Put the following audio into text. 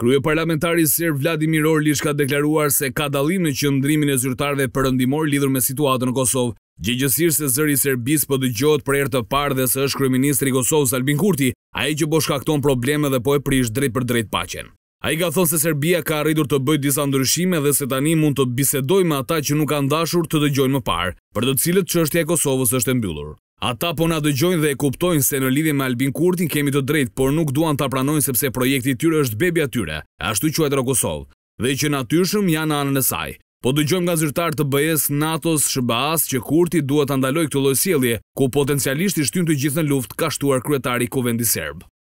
Krye parlamentari Sir Vladimir Orlish ka deklaruar se ka dalim në qëndrimin e zyrtarve përëndimor lidhur me situatën në Kosovë. Gjegjësirë se zëri Serbis po për dëgjot për të parë dhe se është kryeministri Kosovës Albin Kurti, a i që boshkakton probleme dhe po e prish drejt për drejt pachen. A i ka thonë se Serbia ka arridur të bëjt disa ndryshime dhe se tani mund të bisedoj me ata që nuk kanë dashur të dëgjojnë më parë, për të cilët që është e Kosovës është e mbyllur. Ata po na dëgjojnë dhe e kuptojnë se në lidhje me Albin Kurtin kemi të drejtë, por nuk duan ta pranojnë sepse projekti i tyre është bebi atyre, ashtu quhet Rokosov, dhe që natyrshëm janë anën e saj. Po dëgjojmë nga zyrtar të BE-s NATO-s s që Kurti duhet ta ndalojë këtë lloj sjellje, ku potencialisht i shtyn të gjithë në luftë ka shtuar kryetari i Kuvendit Serb.